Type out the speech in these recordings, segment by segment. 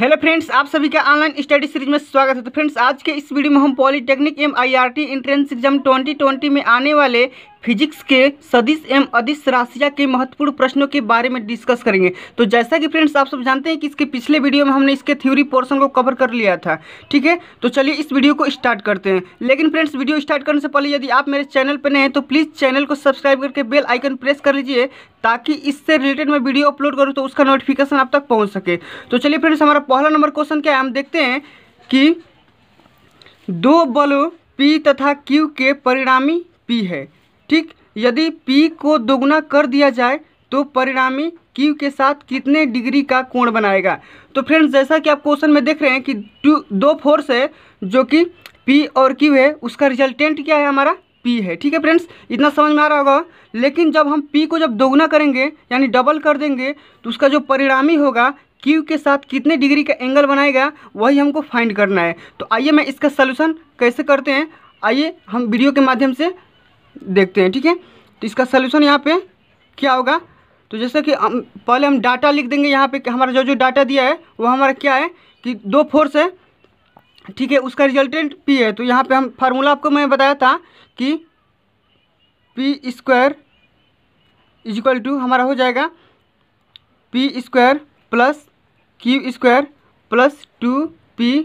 hello friends आप सभी का ऑनलाइन स्टडी सीरीज में स्वागत है तो फ्रेंड्स आज के इस वीडियो में हम polytechnic M I R T entrance exam 2020 में आने वाले फिजिक्स के सदिश एवं अदिश राशिया के महत्वपूर्ण प्रश्नों के बारे में डिस्कस करेंगे तो जैसा कि फ्रेंड्स आप सब जानते हैं कि इसके पिछले वीडियो में हमने इसके थ्योरी पोर्शन को कवर कर लिया था ठीक है तो चलिए इस वीडियो को स्टार्ट करते हैं लेकिन फ्रेंड्स वीडियो स्टार्ट करने से पहले यदि आप मेरे चैनल पर नए हैं तो प्लीज़ चैनल को सब्सक्राइब करके बेल आइकन प्रेस कर लीजिए ताकि इससे रिलेटेड मैं वीडियो अपलोड करूँ तो उसका नोटिफिकेशन आप तक पहुँच सके तो चलिए फ्रेंड्स हमारा पहला नंबर क्वेश्चन क्या है हम देखते हैं कि दो बल पी तथा क्यू के परिणामी पी है ठीक यदि पी को दोगुना कर दिया जाए तो परिणामी क्यू के साथ कितने डिग्री का कोण बनाएगा तो फ्रेंड्स जैसा कि आप क्वेश्चन में देख रहे हैं कि दो फोर्स है जो कि पी और क्यू है उसका रिजल्टेंट क्या है हमारा पी है ठीक है फ्रेंड्स इतना समझ में आ रहा होगा लेकिन जब हम पी को जब दोगुना करेंगे यानी डबल कर देंगे तो उसका जो परिणामी होगा क्यू के साथ कितने डिग्री का एंगल बनाएगा वही हमको फाइंड करना है तो आइए मैं इसका सोल्यूशन कैसे करते हैं आइए हम वीडियो के माध्यम से देखते हैं ठीक है तो इसका सोल्यूशन यहाँ पे क्या होगा तो जैसे कि हम पहले हम डाटा लिख देंगे यहाँ पे हमारा जो जो डाटा दिया है वो हमारा क्या है कि दो फोर्स है ठीक है उसका रिजल्टेंट पी है तो यहाँ पे हम फार्मूला आपको मैं बताया था कि P square is equal to हमारा हो जाएगा P square plus Q square plus two P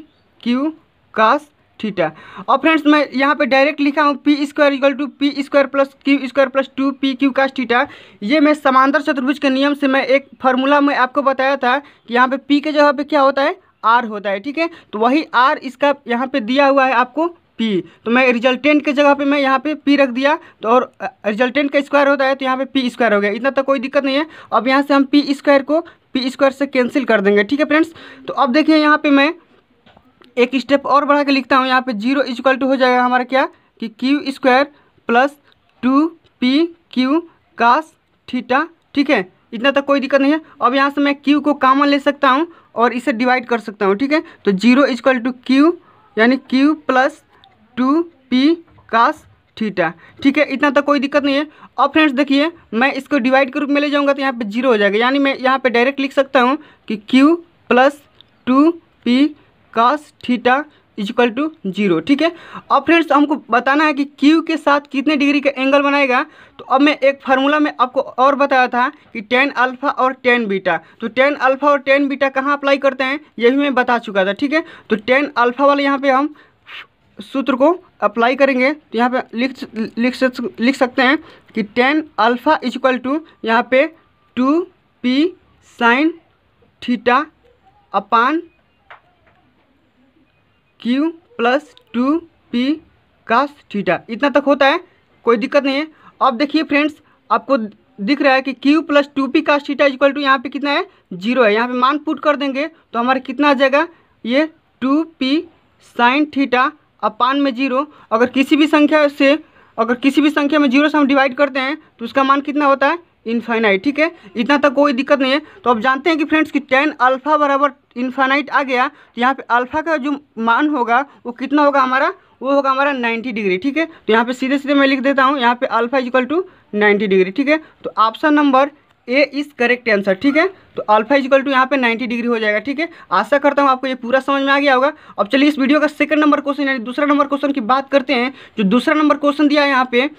Q cos theta और फ्रेंड्स मैं यहाँ पे डायरेक्ट लिखा हूँ P square equal to P square plus Q square plus two P Q cos theta ये मैं समांतर चतुर्भुज के नियम से मैं एक फार्मूला में आपको बताया था कि यहाँ पे पी के जगह पे क्या होता है आर होता है ठीक है तो वही आर इसका यहाँ पे दिया हुआ है आपको पी तो मैं रिजल्टेंट के जगह पे मैं यहाँ पे पी रख दिया तो और रिजल्टेंट का स्क्वायर होता है तो यहाँ पे पी स्क्वायर हो गया इतना तो कोई दिक्कत नहीं है अब यहाँ से हम पी स्क्वायर को पी स्क्वायर से कैंसिल कर देंगे ठीक है फ्रेंड्स तो अब देखिए यहाँ पे मैं एक स्टेप और बढ़ा के लिखता हूँ यहाँ पे जीरो इजक्ल टू हो जाएगा हमारा क्या कि Q square plus two P Q cos theta ठीक है इतना तक तो कोई दिक्कत नहीं है अब यहाँ से मैं क्यू को कामन ले सकता हूँ और इसे डिवाइड कर सकता हूँ ठीक है तो जीरो इजक्ल टू क्यू यानी Q plus two P cos theta ठीक है इतना तक तो कोई दिक्कत नहीं है अब फ्रेंड्स देखिए मैं इसको डिवाइड के रूप में ले जाऊँगा तो यहाँ पर जीरो हो जाएगा यानी मैं यहाँ पर डायरेक्ट लिख सकता हूँ कि Q plus two P cos theta is equal to zero ठीक है अब फ्रेंड्स हमको बताना है कि क्यू के साथ कितने डिग्री का एंगल बनाएगा तो अब मैं एक फार्मूला में आपको और बताया था कि टेन अल्फ़ा और टेन बीटा तो टेन अल्फ़ा और टेन बीटा कहाँ अप्लाई करते हैं ये भी मैं बता चुका था ठीक है तो टेन अल्फ़ा वाले यहाँ पर हम सूत्र को अप्लाई करेंगे तो यहाँ पर लिख लिख लिख सकते हैं कि टेन अल्फ़ा इजक्वल टू यहाँ पे two P sine theta upon Q plus two P cos theta इतना तक होता है कोई दिक्कत नहीं है अब देखिए फ्रेंड्स आपको दिख रहा है कि Q plus two P cos theta equal to यहाँ पे कितना है जीरो है यहाँ पे मान पुट कर देंगे तो हमारा कितना आ जाएगा ये two P sine theta upon में जीरो अगर किसी भी संख्या से अगर किसी भी संख्या में जीरो से हम डिवाइड करते हैं तो उसका मान कितना होता है इन्फाइनाइट ठीक है इतना तक तो कोई दिक्कत नहीं है तो अब जानते हैं कि फ्रेंड्स कि टेन अल्फ़ा बराबर इन्फाइनाइट आ गया तो यहाँ पे अल्फ़ा का जो मान होगा वो कितना होगा हमारा वो होगा हमारा 90 डिग्री ठीक है तो यहाँ पे सीधे सीधे मैं लिख देता हूँ यहाँ पे alpha is equal to ninety degree ठीक है तो option number A is correct answer ठीक है तो अल्फा इजिकल टू यहाँ पे 90 डिग्री हो जाएगा ठीक है आशा करता हूँ आपको ये पूरा समझ में आ गया होगा अब चलिए इस वीडियो का सेकंड नंबर क्वेश्चन यानी दूसरा नंबर क्वेश्चन की बात करते हैं जो दूसरा नंबर क्वेश्चन दिया है यहाँ पे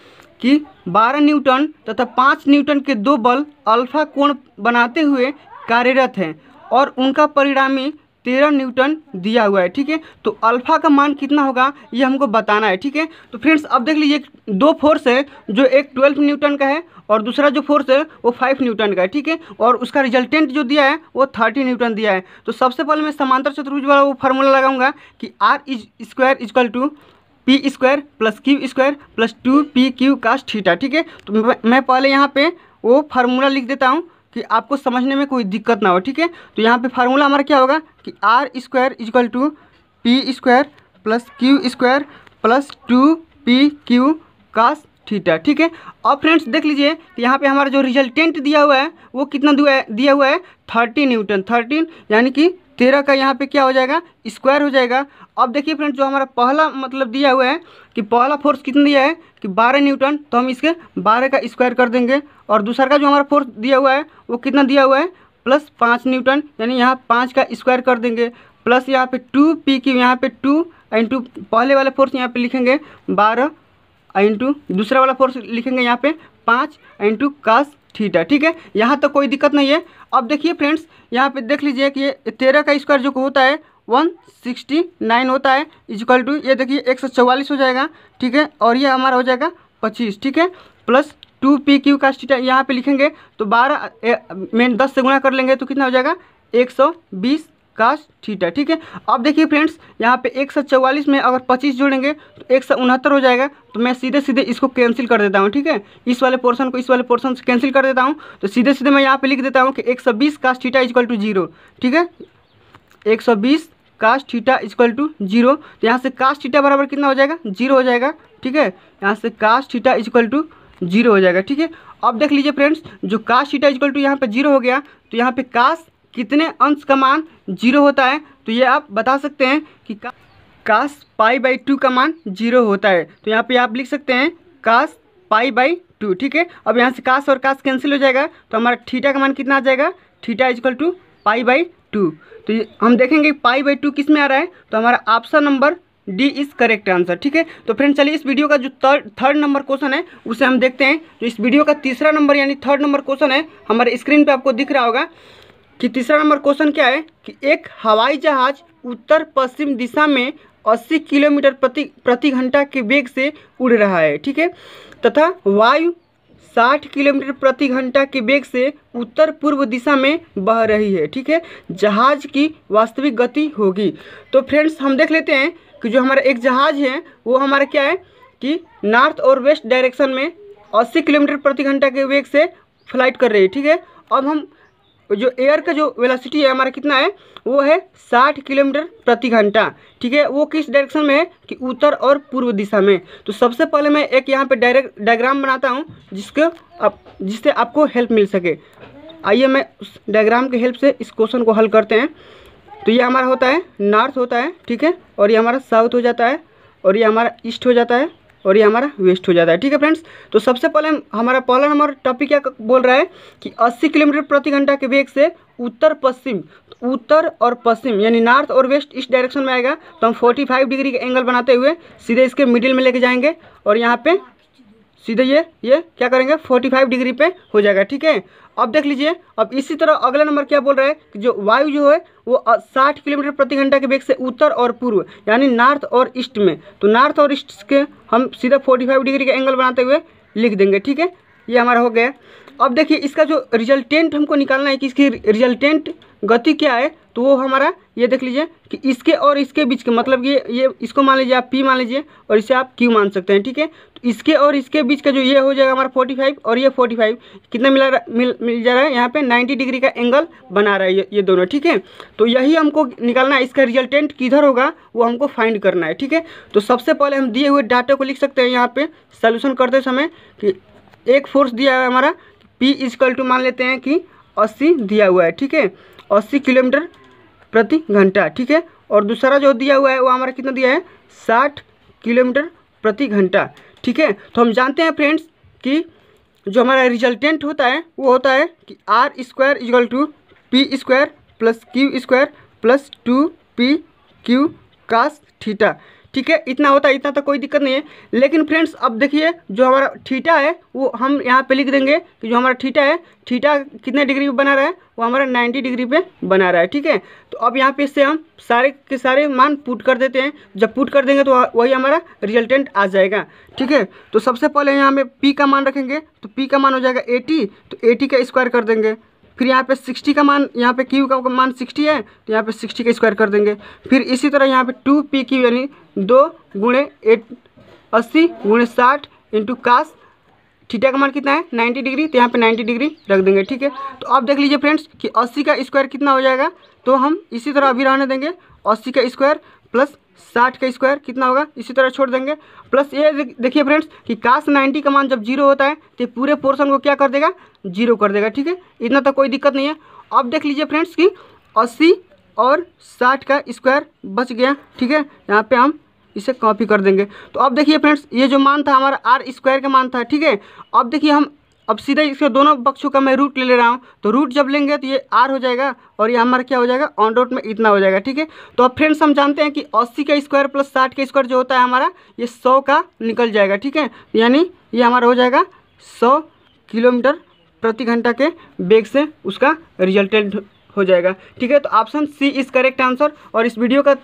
कि 12 न्यूटन तथा 5 न्यूटन के दो बल अल्फा कोण बनाते हुए कार्यरत हैं और उनका परिणामी तेरह न्यूटन दिया हुआ है ठीक है तो अल्फा का मान कितना होगा ये हमको बताना है ठीक है तो फ्रेंड्स अब देख लीजिए दो फोर्स है जो एक ट्वेल्व न्यूटन का है और दूसरा जो फोर्स है वो फाइव न्यूटन का है ठीक है और उसका रिजल्टेंट जो दिया है वो थर्टी न्यूटन दिया है तो सबसे पहले मैं समांतर चतुर्भुज वाला वो फार्मूला लगाऊंगा कि R is square is equal to P square plus Q square plus two P Q cos theta ठीक है तो मैं पहले यहाँ पे वो फार्मूला लिख देता हूँ कि आपको समझने में कोई दिक्कत ना हो ठीक है तो यहाँ पे फार्मूला हमारा क्या होगा कि R square is equal to P square plus Q square plus two P Q cos theta ठीक है और फ्रेंड्स देख लीजिए कि यहाँ पे हमारा जो रिजल्टेंट दिया हुआ है वो कितना दिया हुआ है थर्टीन न्यूटन थर्टीन यानी कि तेरह का यहाँ पे क्या हो जाएगा स्क्वायर हो जाएगा अब देखिए फ्रेंड जो हमारा पहला मतलब दिया हुआ है कि पहला फोर्स कितना दिया है कि 12 न्यूटन तो हम इसके 12 का स्क्वायर कर देंगे और दूसरा का जो हमारा फोर्स दिया हुआ है वो कितना दिया हुआ है प्लस पाँच न्यूटन यानी यहाँ पाँच का स्क्वायर कर देंगे प्लस यहाँ पे टू पी की यहाँ पे टू इंटू पहले वाला फोर्स यहाँ पे लिखेंगे बारह इंटू दूसरा वाला फोर्स लिखेंगे यहाँ पे पाँच इंटू कास थीटा ठीक है यहाँ तक तो कोई दिक्कत नहीं है अब देखिए फ्रेंड्स यहाँ पे देख लीजिए कि तेरह का स्क्वायर जो होता है वन सिक्सटी नाइन होता है इक्वल टू ये देखिए एक सौ चौवालीस हो जाएगा ठीक है और ये हमारा हो जाएगा पच्चीस ठीक है प्लस टू पी क्यू का स्टीटा यहाँ पे लिखेंगे तो बारह में दस से गुणा कर लेंगे तो कितना हो जाएगा एक सौ बीस कास थीटा ठीक है अब देखिए फ्रेंड्स यहाँ पे एक सौ चौवालीस में अगर पच्चीस जोड़ेंगे तो एक सौ उनहत्तर हो जाएगा तो मैं सीधे सीधे इसको कैंसिल कर देता हूँ ठीक है इस वाले पोर्शन को इस वाले पोर्शन से कैंसिल कर देता हूँ तो सीधे सीधे मैं यहाँ पे लिख देता हूँ कि एक सौ बीस काश थीटा इजक्ल टू जीरो ठीक है एक सौ बीस काश थीटा इक्वल टू जीरो तो यहाँ से कास्ट थीटा बराबर कितना हो जाएगा जीरो हो जाएगा ठीक है यहाँ से काश थीटा इक्वल टू जीरो हो जाएगा ठीक है अब देख लीजिए फ्रेंड्स जो कास्ट थीटा इक्वल टू यहाँ पर जीरो हो गया तो यहाँ पे काश कितने अंश का मान जीरो होता है तो ये आप बता सकते हैं कि का, काश पाई बाई टू का मान जीरो होता है तो यहाँ पे आप लिख सकते हैं काश पाई बाई टू ठीक है अब यहाँ से काश और काश कैंसिल हो जाएगा तो हमारा थीटा का मान कितना आ जाएगा theta is equal to pi by two तो ये हम देखेंगे पाई बाई टू किस में आ रहा है तो हमारा option number D is correct answer ठीक है तो फ्रेंड चलिए इस वीडियो का जो थर्ड नंबर क्वेश्चन है उसे हम देखते हैं तो इस वीडियो का तीसरा नंबर यानी थर्ड नंबर क्वेश्चन है हमारे स्क्रीन पे आपको दिख रहा होगा कि तीसरा नंबर क्वेश्चन क्या है कि एक हवाई जहाज़ उत्तर पश्चिम दिशा में 80 किलोमीटर प्रति प्रति घंटा के वेग से उड़ रहा है ठीक है तथा वायु 60 किलोमीटर प्रति घंटा के वेग से उत्तर पूर्व दिशा में बह रही है ठीक है जहाज की वास्तविक गति होगी तो फ्रेंड्स हम देख लेते हैं कि जो हमारा एक जहाज़ है वो हमारा क्या है कि नॉर्थ और वेस्ट डायरेक्शन में 80 किलोमीटर प्रति घंटा के वेग से फ्लाइट कर रही है ठीक है अब हम जो एयर का जो वेलोसिटी है हमारा कितना है वो है साठ किलोमीटर प्रति घंटा ठीक है वो किस डायरेक्शन में है कि उत्तर और पूर्व दिशा में तो सबसे पहले मैं एक यहाँ पे डायरेक्ट डायग्राम बनाता हूँ जिसको आप जिससे आपको हेल्प मिल सके आइए मैं उस डायग्राम के हेल्प से इस क्वेश्चन को हल करते हैं तो ये हमारा होता है नॉर्थ होता है ठीक है और ये हमारा साउथ हो जाता है और ये हमारा ईस्ट हो जाता है और ये हमारा वेस्ट हो जाता है ठीक है फ्रेंड्स तो सबसे पहले हमारा पहला नंबर टॉपिक क्या बोल रहा है कि 80 किलोमीटर प्रति घंटा के वेग से उत्तर पश्चिम उत्तर और पश्चिम यानी नॉर्थ और वेस्ट इस डायरेक्शन में आएगा तो हम 45 डिग्री का एंगल बनाते हुए सीधे इसके मिडिल में लेके जाएंगे और यहाँ पर सीधे ये ये क्या करेंगे फोर्टी डिग्री पर हो जाएगा ठीक है अब देख लीजिए अब इसी तरह अगला नंबर क्या बोल रहा है कि जो वायु जो है वो 60 किलोमीटर प्रति घंटा के वेग से उत्तर और पूर्व यानी नॉर्थ और ईस्ट में तो नॉर्थ और ईस्ट के हम सीधा 45 डिग्री का एंगल बनाते हुए लिख देंगे ठीक है ये हमारा हो गया अब देखिए इसका जो रिजल्टेंट हमको निकालना है कि इसकी रिजल्टेंट गति क्या है तो वो हमारा ये देख लीजिए कि इसके और इसके बीच के मतलब ये ये इसको मान लीजिए आप पी मान लीजिए और इसे आप क्यू मान सकते हैं ठीक है तो इसके और इसके बीच का जो ये हो जाएगा हमारा फोर्टी फाइव और ये फोर्टी फाइव कितना मिला मिल मिल जा रहा है यहाँ पे नाइन्टी डिग्री का एंगल बना रहा है ये, ये दोनों ठीक है तो यही हमको निकालना है इसका रिजल्टेंट किधर होगा वो हमको फाइंड करना है ठीक है तो सबसे पहले हम दिए हुए डाटा को लिख सकते हैं यहाँ पर सोल्यूशन करते समय कि एक फोर्स दिया है हमारा पी इजकल टू मान लेते हैं कि अस्सी दिया हुआ है ठीक है अस्सी किलोमीटर प्रति घंटा ठीक है और दूसरा जो दिया हुआ है वो हमारा कितना दिया है साठ किलोमीटर प्रति घंटा ठीक है तो हम जानते हैं फ्रेंड्स कि जो हमारा रिजल्टेंट होता है वो होता है कि R square is equal to P square plus Q square plus two P Q cos theta ठीक है इतना होता है इतना तो कोई दिक्कत नहीं है लेकिन फ्रेंड्स अब देखिए जो हमारा ठीटा है वो हम यहाँ पे लिख देंगे कि जो हमारा ठीटा है ठीटा कितने डिग्री पे बना रहा है वो हमारा 90 डिग्री पे बना रहा है ठीक है तो अब यहाँ पे इससे हम सारे के सारे मान पुट कर देते हैं जब पुट कर देंगे तो वही हमारा रिजल्टेंट आ जाएगा ठीक है तो सबसे पहले यहाँ पर पी का मान रखेंगे तो पी का मान हो जाएगा एटी तो एटी का स्क्वायर कर देंगे फिर यहाँ पे 60 का मान यहाँ पे क्यू का मान 60 है तो यहाँ पे 60 का स्क्वायर कर देंगे फिर इसी तरह यहाँ पे टू पी क्यू यानी दो गुणे एट अस्सी गुणे साठ इंटू काश ठीटा का मान कितना है 90 डिग्री तो यहाँ पे 90 डिग्री रख देंगे ठीक है तो अब देख लीजिए फ्रेंड्स कि 80 का स्क्वायर कितना हो जाएगा तो हम इसी तरह अभी रहने देंगे अस्सी का स्क्वायर प्लस साठ का स्क्वायर कितना होगा इसी तरह छोड़ देंगे प्लस ये देखिए फ्रेंड्स कि कास नाइन्टी का मान जब जीरो होता है तो पूरे पोर्शन को क्या कर देगा जीरो कर देगा ठीक है इतना तो कोई दिक्कत नहीं है अब देख लीजिए फ्रेंड्स कि अस्सी और साठ का स्क्वायर बच गया ठीक है यहाँ पे हम इसे कॉपी कर देंगे तो अब देखिए फ्रेंड्स ये जो मान था हमारा आर स्क्वायर का मान था ठीक है अब देखिए हम अब सीधे इसके दोनों पक्षों का मैं रूट ले ले रहा हूँ तो रूट जब लेंगे तो ये आर हो जाएगा और ये हमारा क्या हो जाएगा ऑन रोड में इतना हो जाएगा ठीक है तो अब फ्रेंड्स हम जानते हैं कि अस्सी का स्क्वायर प्लस साठ का स्क्वायर जो होता है हमारा ये सौ का निकल जाएगा ठीक है यानी ये हमारा हो जाएगा सौ किलोमीटर प्रति घंटा के बेग से उसका रिजल्टेंट हो जाएगा ठीक है तो option C is correct answer और इस वीडियो का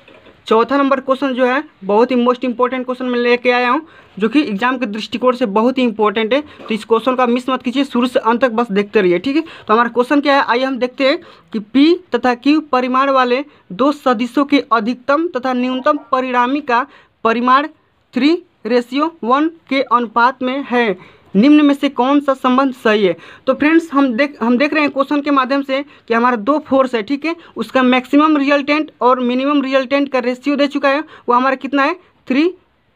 चौथा नंबर क्वेश्चन जो है बहुत ही मोस्ट इंपॉर्टेंट क्वेश्चन मैं लेके आया हूँ जो कि एग्जाम के दृष्टिकोण से बहुत ही इंपॉर्टेंट है तो इस क्वेश्चन का मिस मत कीजिए शुरू से अंत तक बस देखते रहिए ठीक है तो हमारा क्वेश्चन क्या है आइए हम देखते हैं कि पी तथा क्यू परिमाण वाले दो सदस्यों के अधिकतम तथा न्यूनतम परिणामी का परिमाण थ्री रेशियो वन के अनुपात में है निम्न में से कौन सा संबंध सही है तो फ्रेंड्स हम देख हम देख रहे हैं क्वेश्चन के माध्यम से कि हमारा दो फोर्स है ठीक है उसका मैक्सिमम रिजल्टेंट और मिनिमम रिजल्टेंट का रेशियो दे चुका है वो हमारा कितना है थ्री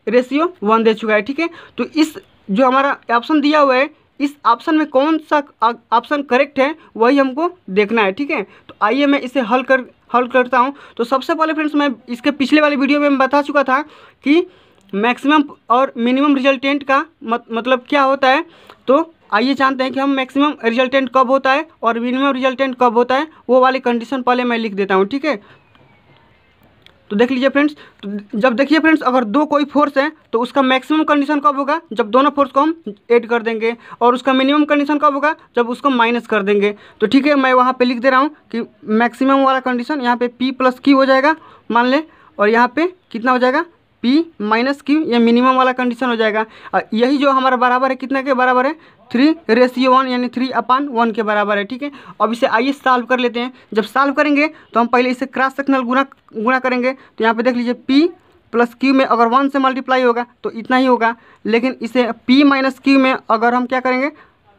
रेशियो वन दे चुका है ठीक है तो इस जो हमारा ऑप्शन दिया हुआ है इस ऑप्शन में कौन सा ऑप्शन करेक्ट है वही हमको देखना है ठीक है तो आइए मैं इसे हल कर हल करता हूँ तो सबसे पहले फ्रेंड्स मैं इसके पिछले वाले वीडियो में बता चुका था कि मैक्सिमम और मिनिमम रिजल्टेंट का मत, मतलब क्या होता है तो आइए जानते हैं कि हम मैक्सिमम रिजल्टेंट कब होता है और मिनिमम रिजल्टेंट कब होता है वो वाली कंडीशन पहले मैं लिख देता हूँ ठीक है तो देख लीजिए फ्रेंड्स तो जब देखिए फ्रेंड्स अगर दो कोई फोर्स है तो उसका मैक्सिमम कंडीशन कब होगा जब दोनों फोर्स को हम ऐड कर देंगे और उसका मिनिमम कंडीशन कब होगा जब उसको माइनस कर देंगे तो ठीक है मैं वहाँ पे लिख दे रहा हूँ कि मैक्सिमम वाला कंडीशन यहाँ पे पी प्लस की हो जाएगा मान लें और यहाँ पर कितना हो जाएगा पी माइनस क्यू ये मिनिमम वाला कंडीशन हो जाएगा और यही जो हमारा बराबर है कितना के बराबर है थ्री रेशियो वन यानी थ्री अपान वन के बराबर है ठीक है अब इसे आइए सॉल्व कर लेते हैं जब सॉल्व करेंगे तो हम पहले इसे क्रॉस सेक्शनल गुना गुना करेंगे तो यहाँ पे देख लीजिए पी प्लस क्यू में अगर वन से मल्टीप्लाई होगा तो इतना ही होगा लेकिन इसे पी माइनस क्यू में अगर हम क्या करेंगे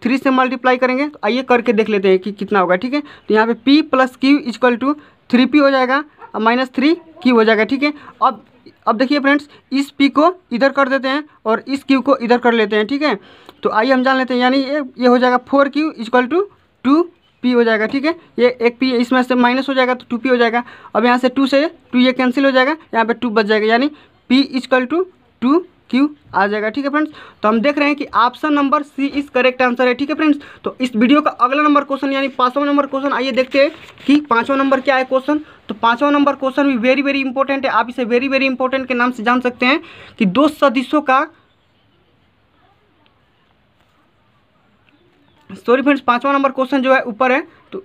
थ्री से मल्टीप्लाई करेंगे तो आइए करके देख लेते हैं कि कितना होगा ठीक है तो यहाँ पे P plus Q is equal to three P हो जाएगा माइनस थ्री क्यू हो जाएगा ठीक है अब अब देखिए फ्रेंड्स इस पी को इधर कर देते हैं और इस क्यू को इधर कर लेते हैं ठीक है तो आइए हम जान लेते हैं यानी ये ये हो जाएगा four Q is equal to two P हो जाएगा ठीक है ये एक पी इसमें से माइनस हो जाएगा तो टू पी हो जाएगा अब यहाँ से टू से टू ये कैंसिल हो जाएगा यहाँ पे टू बच जाएगा यानी P is equal to two Q आ जाएगा ठीक है फ्रेंड्स तो हम देख रहे हैं कि ऑप्शन नंबर सी इस करेक्ट आंसर है ठीक है फ्रेंड्स तो इस वीडियो का अगला नंबर क्वेश्चन यानी पाँचवा नंबर क्वेश्चन आइए देखते हैं कि पाँचवा नंबर क्या है क्वेश्चन तो पाँचवा नंबर क्वेश्चन भी वेरी वेरी इंपॉर्टेंट है आप इसे वेरी वेरी इंपॉर्टेंट के नाम से जान सकते हैं कि दो सदस्यों का सॉरी फ्रेंड्स पाँचवा नंबर क्वेश्चन जो है ऊपर है तो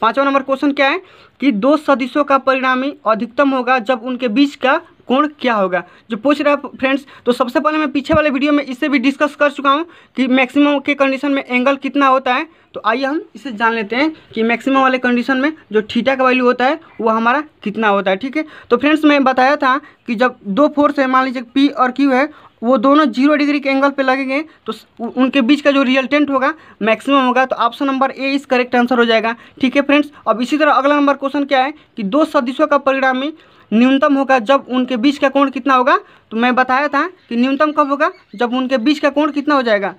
पाँचवा नंबर क्वेश्चन क्या है कि दो सदस्यों का परिणामी अधिकतम होगा जब उनके बीच का कोण क्या होगा जो पूछ रहा है फ्रेंड्स तो सबसे पहले मैं पीछे वाले वीडियो में इससे भी डिस्कस कर चुका हूँ कि मैक्सिमम के कंडीशन में एंगल कितना होता है तो आइए हम इसे जान लेते हैं कि मैक्सिमम वाले कंडीशन में जो ठीटा का वैल्यू होता है वो हमारा कितना होता है ठीक है तो फ्रेंड्स मैं बताया था कि जब दो फोर्स है मान लीजिए पी और क्यू है वो दोनों जीरो डिग्री के एंगल पे लगेंगे तो उनके बीच का जो रिजल्टेंट होगा मैक्सिमम होगा तो ऑप्शन नंबर ए इस करेक्ट आंसर हो जाएगा ठीक है फ्रेंड्स अब इसी तरह अगला नंबर क्वेश्चन क्या है कि दो सदिशों का परिणामी न्यूनतम होगा जब उनके बीच का कोण कितना होगा तो मैं बताया था कि न्यूनतम कब होगा जब उनके बीच का कोण कितना हो जाएगा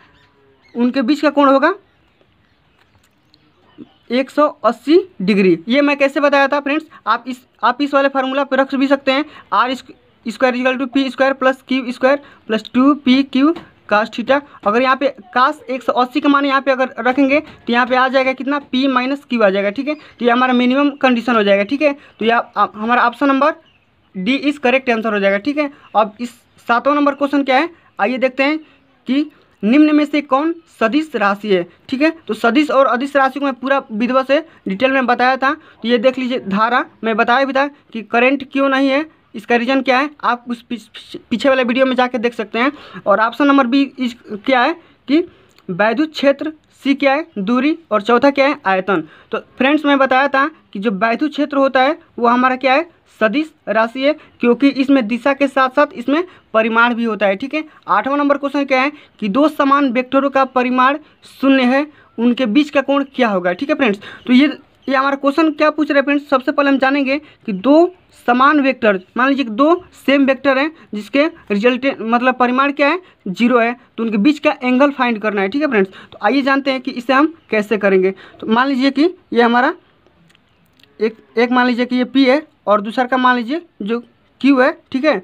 उनके बीच का कोण होगा 180 डिग्री ये मैं कैसे बताया था फ्रेंड्स आप इस आप इस वाले फार्मूला पर रख भी सकते हैं R square is equal to P square plus Q square plus two P Q cos theta अगर यहाँ पे कास अस्सी का मान यहाँ पे अगर रखेंगे तो यहाँ पे आ जाएगा कितना पी माइनस क्यू आ जाएगा ठीक है तो ये हमारा मिनिमम कंडीशन हो जाएगा ठीक है तो यह हमारा option number D is correct answer हो जाएगा ठीक है अब इस सातवां नंबर क्वेश्चन क्या है आइए देखते हैं कि निम्न में से कौन सदिश राशि है ठीक है तो सदिश और अदिश राशि को मैं पूरा विधवा से डिटेल में बताया था तो ये देख लीजिए धारा मैं बताया भी था कि करंट क्यों नहीं है इसका रीज़न क्या है आप उस पीछे वाले वीडियो में जाके देख सकते हैं और ऑप्शन नंबर बी इस क्या है कि वैद्युत क्षेत्र सी क्या है दूरी और चौथा क्या है आयतन तो फ्रेंड्स मैं बताया था कि जो वैद्युत क्षेत्र होता है वो हमारा क्या है सदिश राशि है क्योंकि इसमें दिशा के साथ साथ इसमें परिमाण भी होता है ठीक है आठवां नंबर क्वेश्चन क्या है कि दो समान वेक्टरों का परिमाण शून्य है उनके बीच का कोण क्या होगा ठीक है फ्रेंड्स तो ये ये हमारा क्वेश्चन क्या पूछ रहे हैं फ्रेंड्स सबसे पहले हम जानेंगे कि दो समान वेक्टर मान लीजिए कि दो सेम वेक्टर हैं जिसके रिजल्ट मतलब परिमाण क्या है जीरो है तो उनके बीच का एंगल फाइंड करना है ठीक है फ्रेंड्स तो आइए जानते हैं कि इसे हम कैसे करेंगे तो मान लीजिए कि ये हमारा एक एक मान लीजिए कि ये पी है और दूसरा का मान लीजिए जो क्यू है ठीक है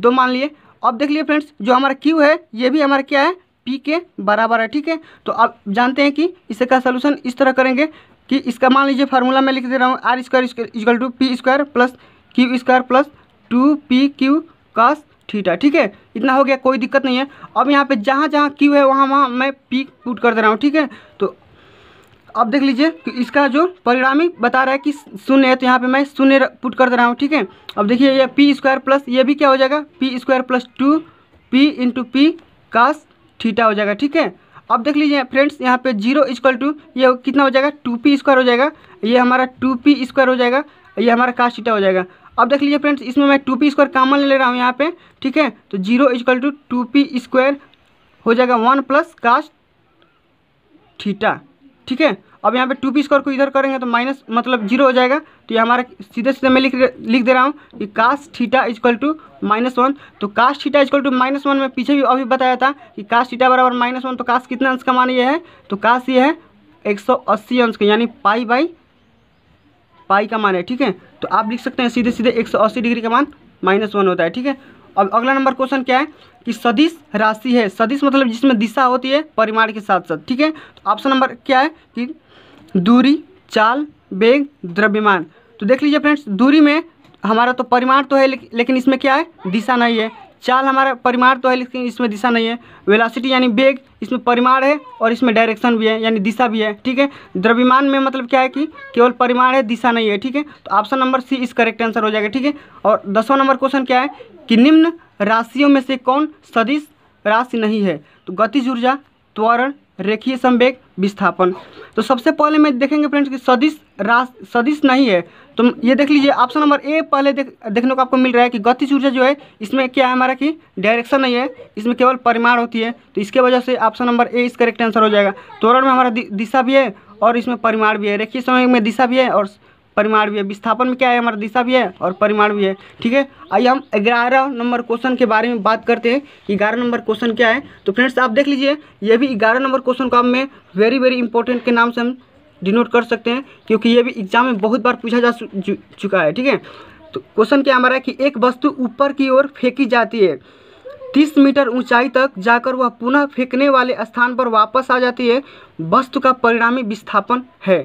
दो मान लिए अब देख लिए फ्रेंड्स जो हमारा क्यू है ये भी हमारा क्या है पी के बराबर है ठीक है तो अब जानते हैं कि इसे का सोल्यूशन इस तरह करेंगे कि इसका मान लीजिए फार्मूला मैं लिख दे रहा हूँ R square is equal to P square plus Q square plus two P Q cos theta ठीक है इतना हो गया कोई दिक्कत नहीं है अब यहाँ पे जहाँ जहाँ क्यू है वहाँ वहाँ मैं पी पुट कर दे रहा हूँ ठीक है तो अब देख लीजिए कि इसका जो परिणामी बता रहा है कि शून्य है तो यहाँ पे मैं शून्य पुट कर दे रहा हूँ ठीक है अब देखिए ये पी स्क्वायर प्लस ये भी क्या हो जाएगा P square plus two P into P cos theta हो जाएगा ठीक है अब देख लीजिए फ्रेंड्स यहाँ पे जीरो इक्वल टू ये कितना हो जाएगा टू पी स्क्वायर हो जाएगा ये हमारा टू पी स्क्वायर हो जाएगा ये हमारा कास्ट सीटा हो जाएगा अब देख लीजिए फ्रेंड्स इसमें मैं टू पी स्क्वायर कामन ले रहा हूँ यहाँ पे ठीक है तो zero equal to two P square हो जाएगा वन प्लस कास्ट थीटा ठीक है अब यहाँ पे टू पी स्क्वायर को इधर करेंगे तो माइनस मतलब जीरो हो जाएगा तो ये हमारा सीधे सीधे मैं लिख लिख दे रहा हूँ कि cos theta is equal to minus one तो cos theta is equal to minus one में पीछे भी अभी बताया था कि काश थीटा बराबर माइनस वन तो काश कितना अंश का मान ये है तो काश ये है एक सौ अस्सी अंश का यानी पाई बाई पाई का मान है ठीक है तो आप लिख सकते हैं सीधे सीधे एक सौ अस्सी डिग्री का मान माइनस वन होता है ठीक है अब अगला नंबर क्वेश्चन क्या है कि सदिश राशि है सदिश मतलब जिसमें दिशा होती है परिमाण के साथ साथ ठीक है तो ऑप्शन नंबर क्या है कि दूरी चाल बेग द्रव्यमान तो देख लीजिए फ्रेंड्स दूरी में हमारा तो परिमाण तो है लेकिन इसमें क्या है दिशा नहीं है चाल हमारा परिमाण तो है लेकिन इसमें दिशा नहीं है वेलासिटी यानी बेग इसमें परिमाण है और इसमें डायरेक्शन भी है यानी दिशा भी है ठीक है द्रव्यमान में मतलब क्या है कि केवल परिमाण है दिशा नहीं है ठीक है तो ऑप्शन नंबर सी इस करेक्ट आंसर हो जाएगा ठीक है और दसवां नंबर क्वेश्चन क्या है कि निम्न राशियों में से कौन सदिश राशि नहीं है तो गतिज ऊर्जा त्वरण रेखीय संवेग विस्थापन तो सबसे पहले मैं देखेंगे फ्रेंड्स कि सदिश रास सदिश नहीं है तो ये देख लीजिए ऑप्शन नंबर ए पहले देख देखने को आपको मिल रहा है कि गति ऊर्जा जो है इसमें क्या है हमारा कि डायरेक्शन नहीं है इसमें केवल परिमाण होती है तो इसके वजह से ऑप्शन नंबर ए इस करेक्ट आंसर हो जाएगा तोरण में हमारा दिशा भी है और इसमें परिमाण भी है रेखीय संवेग में दिशा भी है और परिमाण भी है विस्थापन में क्या है हमारा दिशा भी है और परिमाण भी है ठीक है आइए हम ग्यारह नंबर क्वेश्चन के बारे में बात करते हैं कि ग्यारह नंबर क्वेश्चन क्या है तो फ्रेंड्स आप देख लीजिए ये भी ग्यारह नंबर क्वेश्चन को हमें वेरी वेरी इंपॉर्टेंट के नाम से हम डिनोट कर सकते हैं क्योंकि ये भी एग्जाम में बहुत बार पूछा जा चुका है ठीक है तो क्वेश्चन क्या हमारा है कि एक वस्तु ऊपर की ओर फेंकी जाती है तीस मीटर ऊंचाई तक जाकर वह पुनः फेंकने वाले स्थान पर वापस आ जाती है वस्तु का परिणामी विस्थापन है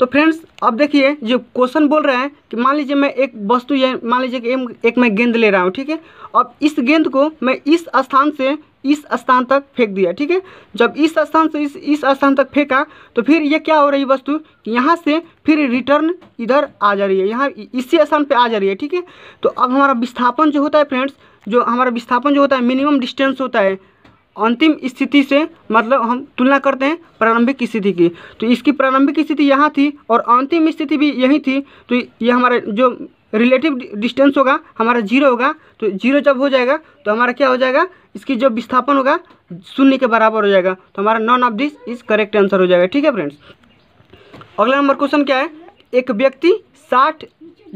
तो फ्रेंड्स अब देखिए जो क्वेश्चन बोल रहे हैं कि मान लीजिए मैं एक वस्तु या मान लीजिए कि एक मैं गेंद ले रहा हूँ ठीक है अब इस गेंद को मैं इस स्थान से इस स्थान तक फेंक दिया ठीक है जब इस स्थान से इस इस स्थान तक फेंका तो फिर ये क्या हो रही वस्तु कि यहाँ से फिर रिटर्न इधर आ जा रही है यहाँ इसी स्थान पे आ जा रही है ठीक है तो अब हमारा विस्थापन जो होता है फ्रेंड्स जो हमारा विस्थापन जो होता है मिनिमम डिस्टेंस होता है अंतिम स्थिति से मतलब हम तुलना करते हैं प्रारंभिक स्थिति की तो इसकी प्रारंभिक स्थिति यहाँ थी और अंतिम स्थिति भी यही थी तो ये हमारा जो रिलेटिव डिस्टेंस होगा हमारा जीरो होगा तो जीरो जब हो जाएगा तो हमारा क्या हो जाएगा इसकी जो विस्थापन होगा शून्य के बराबर हो जाएगा तो हमारा none of this is correct answer हो जाएगा ठीक है फ्रेंड्स अगला नंबर क्वेश्चन क्या है एक व्यक्ति साठ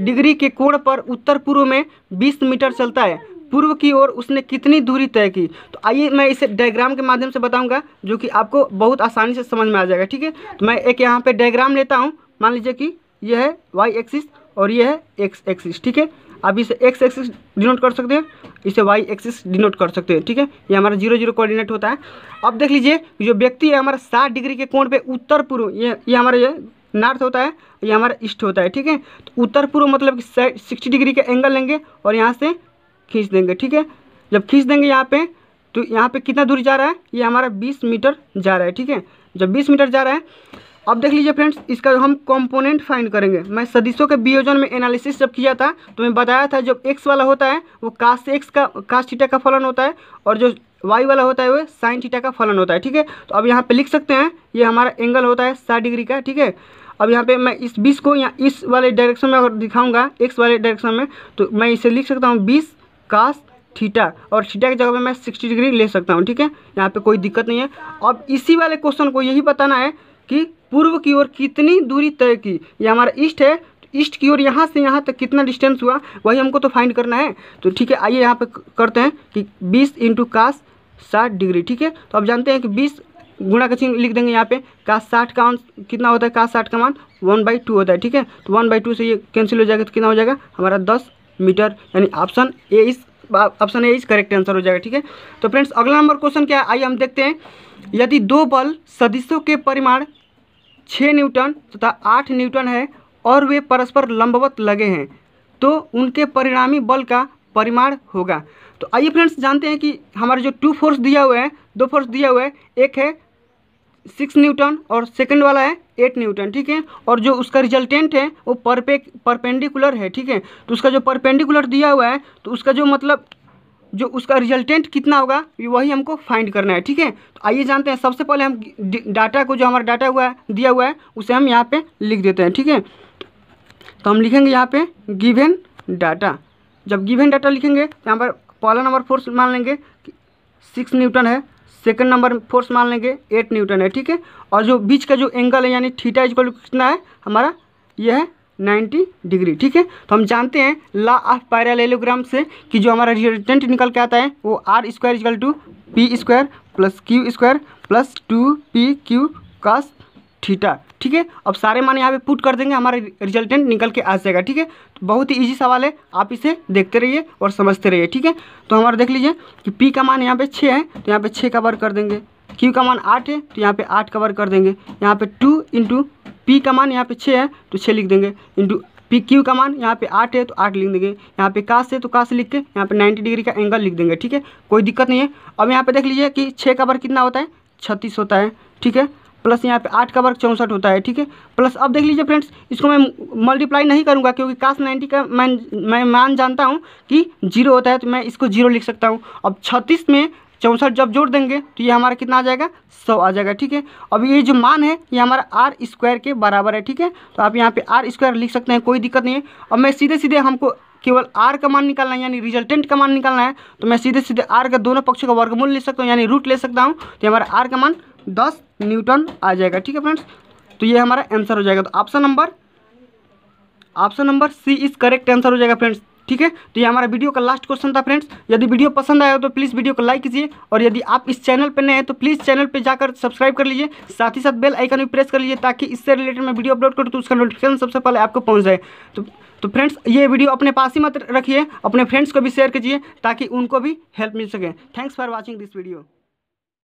डिग्री के कोण पर उत्तर पूर्व में बीस मीटर चलता है पूर्व की ओर उसने कितनी दूरी तय की तो आइए मैं इसे डायग्राम के माध्यम से बताऊँगा जो कि आपको बहुत आसानी से समझ में आ जाएगा ठीक है तो मैं एक यहाँ पर डायग्राम लेता हूँ मान लीजिए कि यह है वाई एक्सिस और यह है एक्स एक्सिस ठीक है आप इसे एक्स एक्सिस डिनोट कर सकते हैं इसे वाई एक्सिस डिनोट कर सकते हैं ठीक है ये हमारा जीरो जीरो कोऑर्डिनेट होता है अब देख लीजिए जो व्यक्ति है हमारा सात डिग्री के कोण पे उत्तर पूर्व ये ये हमारा ये नॉर्थ होता है ये हमारा ईस्ट होता है ठीक है तो उत्तर पूर्व मतलब कि सिक्सटी डिग्री के एंगल लेंगे और यहाँ से खींच देंगे ठीक है जब खींच देंगे यहाँ पे तो यहाँ पे कितना दूरी जा रहा है ये हमारा 20 मीटर जा रहा है ठीक है जब 20 मीटर जा रहा है अब देख लीजिए फ्रेंड्स इसका हम कंपोनेंट फाइंड करेंगे मैं सदिशों के वियोजन में एनालिसिस जब किया था तो मैं बताया था जब एक्स वाला होता है वो कास्ट एक्स का कास्ट थीटा का फलन होता है और जो वाई वाला होता है वो साइन थीटा का फलन होता है ठीक है तो अब यहाँ पर लिख सकते हैं ये हमारा एंगल होता है साठ डिग्री का ठीक है अब यहाँ पे मैं इस बीस को यहाँ इस वाले डायरेक्शन में अगर दिखाऊंगा एक्स वाले डायरेक्शन में तो मैं इसे लिख सकता हूँ बीस कास थीटा और थीटा की जगह पे मैं सिक्सटी डिग्री ले सकता हूँ ठीक है यहाँ पे कोई दिक्कत नहीं है अब इसी वाले क्वेश्चन को यही बताना है कि पूर्व की ओर कितनी दूरी तय की ये हमारा ईस्ट है ईस्ट की ओर यहाँ से यहाँ तक कितना डिस्टेंस हुआ वही हमको तो फाइंड करना है तो ठीक है आइए यहाँ पर करते हैं कि बीस इंटू कास साठ डिग्री ठीक है तो आप जानते हैं कि बीस गुणा का चिन्ह लिख देंगे यहाँ पे कास साठ का मान कितना होता है कास साठ का मान वन बाई टू होता है ठीक है तो वन बाई टू से ये कैंसिल हो जाएगा तो कितना हो जाएगा हमारा दस मीटर यानी ऑप्शन ए इस ऑप्शन ए इस करेक्ट आंसर हो जाएगा ठीक है तो फ्रेंड्स अगला नंबर क्वेश्चन क्या है आइए हम देखते हैं यदि दो बल सदस्यों के परिमाण छः न्यूटन तथा आठ न्यूटन है और वे परस्पर लंबवत लगे हैं तो उनके परिणामी बल का परिमाण होगा तो आइए फ्रेंड्स जानते हैं कि हमारे जो टू फोर्स दिया हुआ है दो फोर्स दिया हुआ है एक है सिक्स न्यूटन और सेकंड वाला है एट न्यूटन ठीक है और जो उसका रिजल्टेंट है वो परपे परपेंडिकुलर है ठीक है तो उसका जो परपेंडिकुलर दिया हुआ है तो उसका जो मतलब जो उसका रिजल्टेंट कितना होगा वही हमको फाइंड करना है ठीक है तो आइए जानते हैं सबसे पहले हम डाटा को जो हमारा डाटा हुआ है दिया हुआ है उसे हम यहाँ पर लिख देते हैं ठीक है तो हम लिखेंगे यहाँ पर गिवेन डाटा जब गिवेन डाटा लिखेंगे तो यहाँ पर पहला नंबर फोर्स मान लेंगे सिक्स न्यूटन है सेकंड नंबर फोर्स मान लेंगे एट न्यूटन है ठीक है और जो बीच का जो एंगल है यानी थीटा इजकल कितना है हमारा यह है नाइन्टी डिग्री ठीक है तो हम जानते हैं ला ऑफ पैरालेलोग्राम से कि जो हमारा रिजल्टेंट निकल के आता है वो R square is equal to P square plus Q square plus two P Q cos theta ठीक है अब सारे मान यहाँ पे पुट कर देंगे हमारा रिजल्टेंट निकल के आ जाएगा ठीक है तो बहुत ही ईजी सवाल है आप इसे देखते रहिए और समझते रहिए ठीक है तो हमारा देख लीजिए कि पी का मान यहाँ पे छः है तो यहाँ पे छः का वर्ग कर देंगे क्यू का मान आठ है तो यहाँ पे आठ का वर्ग कर देंगे यहाँ पे टू इंटू पी का मान यहाँ पे छः है तो छः लिख देंगे इंटू पी क्यू का मान यहाँ पे आठ है तो आठ लिख देंगे यहाँ पे काश है तो काश लिख के यहाँ पे नाइन्टी डिग्री का एंगल लिख देंगे ठीक है कोई दिक्कत नहीं है अब यहाँ पे देख लीजिए कि छः का वर्ग कितना होता है छत्तीस होता है ठीक है प्लस यहाँ पे आठ का वर्ग चौंसठ होता है ठीक है प्लस अब देख लीजिए फ्रेंड्स इसको मैं मल्टीप्लाई नहीं करूँगा क्योंकि कास नाइन्टी का मैं मैं मान जानता हूँ कि जीरो होता है तो मैं इसको जीरो लिख सकता हूँ अब छत्तीस में चौंसठ जब जोड़ देंगे तो ये हमारा कितना आ जाएगा सौ आ जाएगा ठीक है अब ये जो मान है ये हमारा आर स्क्वायर के बराबर है ठीक है तो आप यहाँ पे आर स्क्वायर लिख सकते हैं कोई दिक्कत नहीं है अब मैं सीधे सीधे हमको केवल आर का मान निकालना है यानी रिजल्टेंट का मान निकालना है तो मैं सीधे सीधे आर का दोनों पक्षों का वर्गमूल ले सकता हूँ यानी रूट ले सकता हूँ तो हमारा आर का मान दस न्यूटन आ जाएगा ठीक है फ्रेंड्स तो ये हमारा आंसर हो जाएगा तो option number option number C is correct answer हो जाएगा फ्रेंड्स ठीक है तो ये हमारा वीडियो का लास्ट क्वेश्चन था फ्रेंड्स यदि वीडियो पसंद आया हो तो प्लीज़ वीडियो को लाइक कीजिए और यदि आप इस चैनल पर नए हैं तो प्लीज़ चैनल पर जाकर सब्सक्राइब कर लीजिए साथ ही साथ बेल आइकन भी प्रेस कर लीजिए ताकि इससे रिलेटेड मैं वीडियो अपलोड करूँ तो उसका नोटिफिकेशन सबसे पहले आपको पहुँच जाए तो तो फ्रेंड्स ये वीडियो अपने पास ही मत रखिए अपने फ्रेंड्स को भी शेयर कीजिए ताकि उनको भी हेल्प मिल सके thanks for watching this video